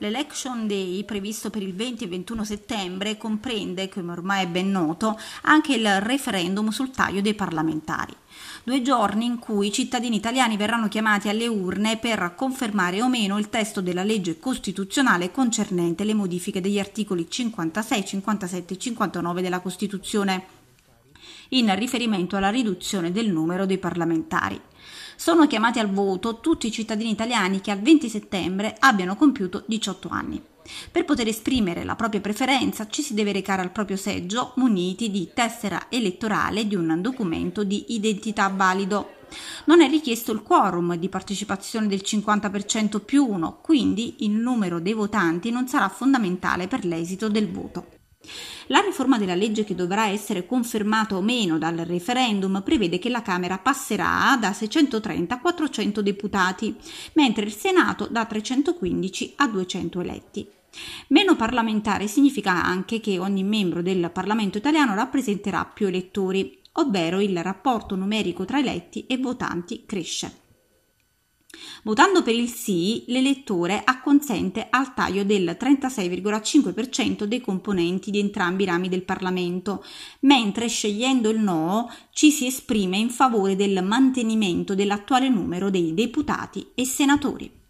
L'Election Day, previsto per il 20 e 21 settembre, comprende, come ormai è ben noto, anche il referendum sul taglio dei parlamentari. Due giorni in cui i cittadini italiani verranno chiamati alle urne per confermare o meno il testo della legge costituzionale concernente le modifiche degli articoli 56, 57 e 59 della Costituzione, in riferimento alla riduzione del numero dei parlamentari sono chiamati al voto tutti i cittadini italiani che al 20 settembre abbiano compiuto 18 anni. Per poter esprimere la propria preferenza ci si deve recare al proprio seggio muniti di tessera elettorale e di un documento di identità valido. Non è richiesto il quorum di partecipazione del 50% più 1, quindi il numero dei votanti non sarà fondamentale per l'esito del voto. La riforma della legge che dovrà essere confermata o meno dal referendum prevede che la Camera passerà da 630 a 400 deputati, mentre il Senato da 315 a 200 eletti. Meno parlamentare significa anche che ogni membro del Parlamento italiano rappresenterà più elettori, ovvero il rapporto numerico tra eletti e votanti cresce. Votando per il sì, l'elettore acconsente al taglio del 36,5% dei componenti di entrambi i rami del Parlamento, mentre scegliendo il no ci si esprime in favore del mantenimento dell'attuale numero dei deputati e senatori.